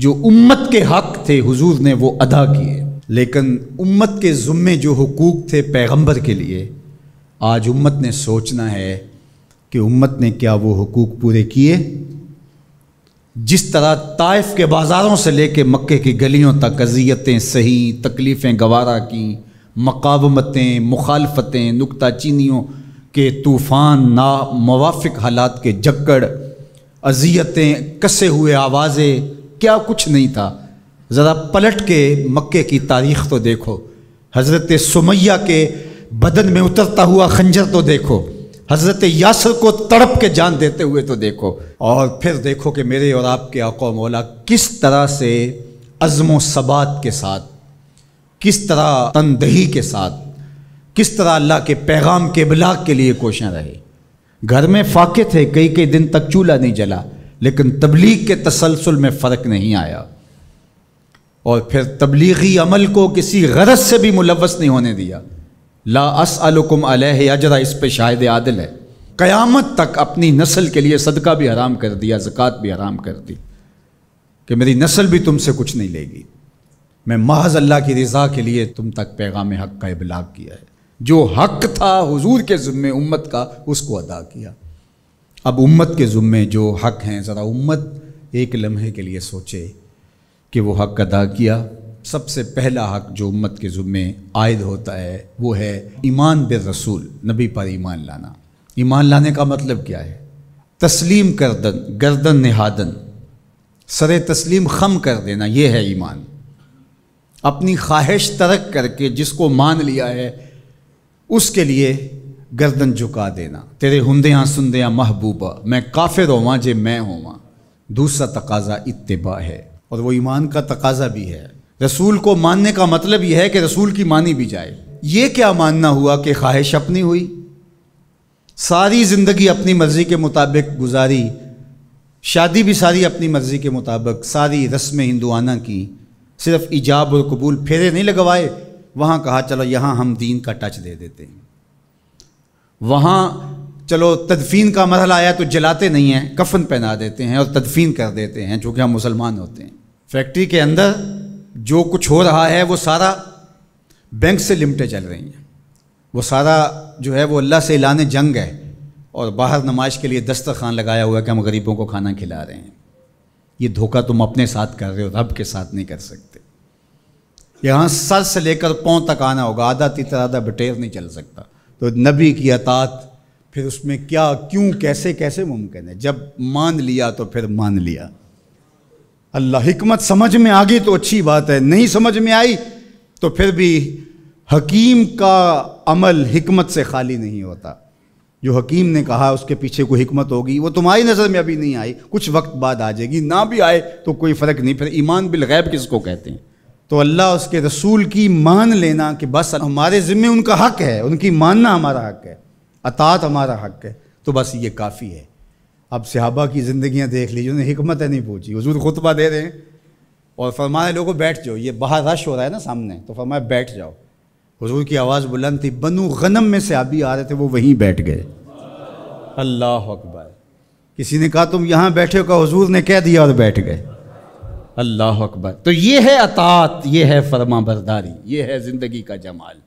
जो उम्मत के हक थे हुजूर ने वो अदा किए लेकिन उम्मत के ज़ुम्मे जो हकूक़ थे पैगंबर के लिए आज उम्मत ने सोचना है कि उम्मत ने क्या वो हकूक़ पूरे किए जिस तरह ताइफ के बाज़ारों से लेके मक्के की गलियों तक अजियतें सही तकलीफ़ें गवारा की मकावमतें मुखालफतें नुकता चीनियों के तूफ़ान ना मवाफिक हालात के जक्कड़ अजियतें कसे हुए आवाज़ें क्या कुछ नहीं था ज़रा पलट के मक्के की तारीख तो देखो हज़रत सुमैया के बदन में उतरता हुआ खंजर तो देखो हज़रत यासर को तड़प के जान देते हुए तो देखो और फिर देखो कि मेरे और आपके आका मौला किस तरह से अज़म सबात के साथ किस तरह तनदही के साथ किस तरह अल्लाह के पैगाम के बलाग के लिए कोशें रहे घर में फाके थे कई कई दिन तक चूल्हा नहीं जला लेकिन तबलीग के तसलसल में फ़र्क नहीं आया और फिर तबलीगी अमल को किसी गरज से भी मुलवस नहीं होने दिया ला अस अलह अलहरा इस पर शायद आदिल है क़यामत तक अपनी नस्ल के लिए सदका भी हराम कर दिया ज़क़़त भी हराम कर दी कि मेरी नस्ल भी तुमसे कुछ नहीं लेगी मैं महज अल्लाह की रज़ा के लिए तुम तक पैगाम हक़ का इबलाग किया है जो हक़ था हजूर के जुम्मे उम्मत का उसको अदा किया अब उम्मत के ज़ुम्मे जो हक हैं ज़रा उम्मत एक लम्हे के लिए सोचे कि वो हक अदा किया सबसे पहला हक जो उम्मत के ज़ुम्मे आयद होता है वो है ईमान बे रसूल नबी पर ईमान लाना ईमान लाने का मतलब क्या है तस्लीम करदन गर्दन निहादन सर तस्लीम खम कर देना यह है ईमान अपनी ख्वाहिश तरक करके जिसको मान लिया है उसके लिए गर्दन झुका देना तेरे हुंदिया सुंदिया महबूबा मैं काफिर होवा जे मैं होवा दूसरा तकाजा इतबा है और वो ईमान का तकाजा भी है रसूल को मानने का मतलब यह है कि रसूल की मानी भी जाए ये क्या मानना हुआ कि ख्वाहिश अपनी हुई सारी ज़िंदगी अपनी मर्ज़ी के मुताबिक गुजारी शादी भी सारी अपनी मर्ज़ी के मुताबिक सारी रस्में हिंदुआना की सिर्फ ईजाब और कबूल फेरे नहीं लगवाए वहाँ कहा चलो यहाँ हम दीन का टच दे देते हैं वहाँ चलो तदफीन का मरल आया तो जलाते नहीं हैं कफन पहना देते हैं और तदफीन कर देते हैं चूँकि हम मुसलमान होते हैं फैक्ट्री के अंदर जो कुछ हो रहा है वो सारा बैंक से लिमटें चल रही हैं वो सारा जो है वो अल्लाह से एलान जंग है और बाहर नमाश के लिए दस्तर खान लगाया हुआ है कि हम गरीबों को खाना खिला रहे हैं ये धोखा तुम अपने साथ कर रहे हो रब के साथ नहीं कर सकते यहाँ सर से लेकर पाँव तक आना होगा आधा तीतर आधा बटेर नहीं चल सकता तो नबी की अतात फिर उसमें क्या क्यों कैसे कैसे मुमकिन है जब मान लिया तो फिर मान लिया अल्लाह हिकमत समझ में आ गई तो अच्छी बात है नहीं समझ में आई तो फिर भी हकीम का अमल हिकमत से खाली नहीं होता जो हकीम ने कहा उसके पीछे कोई हिकमत होगी वो तुम्हारी नज़र में अभी नहीं आई कुछ वक्त बाद आ जाएगी ना भी आए तो कोई फ़र्क नहीं फिर ईमान बिल गैब किसको कहते हैं तो अल्लाह उसके रसूल की मान लेना कि बस हमारे ज़िम्मे उनका हक है उनकी मानना हमारा हक है अतात हमारा हक है तो बस ये काफ़ी है अब सिहाबा की ज़िंदियाँ देख लीजिए उन्हें हमत है नहीं पूछी हजूर खुतबा दे रहे हैं और फरमाए लोगों बैठ जाओ ये बाहर रश हो रहा है ना सामने तो फरमाए बैठ जाओ हजूर की आवाज़ बुलंद थी बनु गनम में सिहाबी आ रहे थे वो वहीं बैठ गए अल्लाह अकबर किसी ने कहा तुम यहाँ बैठे हो कहा हजूर ने कह दिया और बैठ गए अल्लाह अकबर तो ये है अतात ये है फरमा बरदारी ये है ज़िंदगी का जमाल